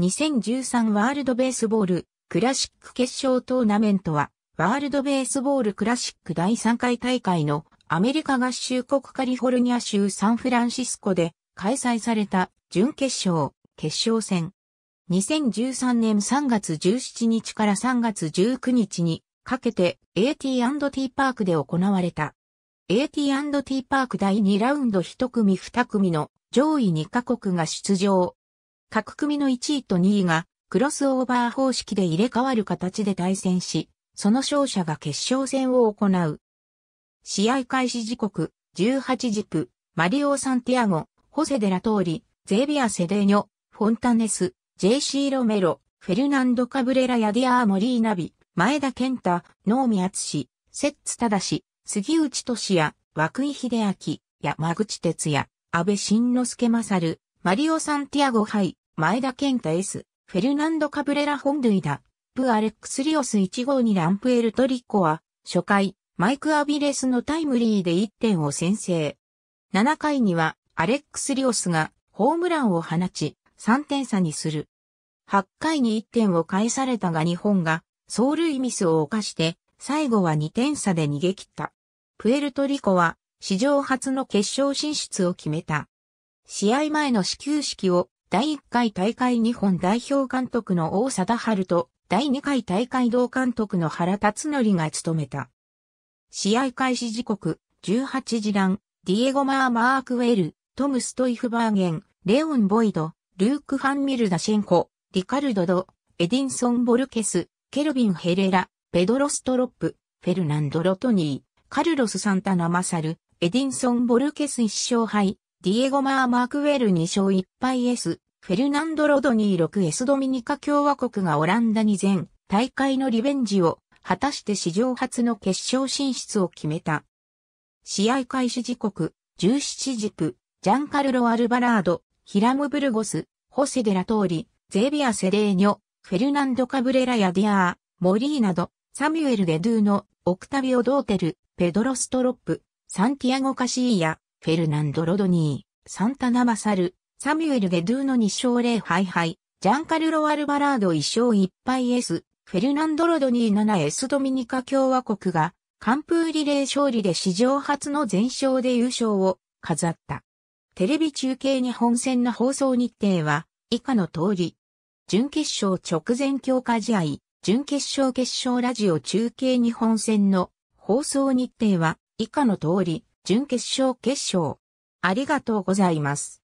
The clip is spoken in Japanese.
2013ワールドベースボールクラシック決勝トーナメントは、ワールドベースボールクラシック第3回大会のアメリカ合衆国カリフォルニア州サンフランシスコで開催された準決勝、決勝戦。2013年3月17日から3月19日にかけて AT&T パークで行われた。AT&T パーク第2ラウンド1組2組の上位2カ国が出場。各組の1位と2位がクロスオーバー方式で入れ替わる形で対戦し、その勝者が決勝戦を行う。試合開始時刻、18時プ、マリオ・サンティアゴ、ホセ・デラトーリ、ゼビア・セデーニョ、フォンタネス、ジェイシー・ロメロ、フェルナンド・カブレラ・ヤディアー・モリーナビ、前田健太、能セッツ・タダシ、杉内俊也、涌井秀明、山口哲也、安倍晋之助勝、マリオ・サンティアゴハイ。前田健太 S、フェルナンド・カブレラ・ホンドゥイダ、プアレックス・リオス1号にランプエルトリコは、初回、マイク・アビレスのタイムリーで1点を先制。7回には、アレックス・リオスがホームランを放ち、3点差にする。8回に1点を返されたが日本が、走塁ミスを犯して、最後は2点差で逃げ切った。プエルトリコは、史上初の決勝進出を決めた。試合前の始球式を第1回大会日本代表監督の大貞治と、第2回大会同監督の原辰則が務めた。試合開始時刻、18時欄、ディエゴ・マー・マーク・ウェル、トム・ストイフバーゲン、レオン・ボイド、ルーク・ファン・ミルダシェンコ、リカルド・ド、エディンソン・ボルケス、ケルビン・ヘレラ、ペドロ・ストロップ、フェルナンド・ロトニー、カルロス・サンタナ・マサル、エディンソン・ボルケス1勝敗、ディエゴ・マー・マークウェル2勝1敗 S、フェルナンド・ロドニー6エスドミニカ共和国がオランダに全大会のリベンジを果たして史上初の決勝進出を決めた。試合開始時刻、17時プ、ジャンカルロ・アルバラード、ヒラム・ブルゴス、ホセ・デラトーリ、ゼビア・セレーニョ、フェルナンド・カブレラやディアー、モリーなど、サミュエル・レドゥーノ、オクタビオ・ドーテル、ペドロ・ストロップ、サンティアゴ・カシーヤ、フェルナンド・ロドニー、サンタナ・マサル、サミュエル・ゲドゥーの2勝0敗敗、ジャンカルロ・アルバラード1勝1敗 S、フェルナンド・ロドニー 7S ドミニカ共和国が、完封リレー勝利で史上初の全勝で優勝を飾った。テレビ中継日本戦の放送日程は、以下の通り。準決勝直前強化試合、準決勝決勝ラジオ中継日本戦の放送日程は以下の通り、準決勝決勝。ありがとうございます。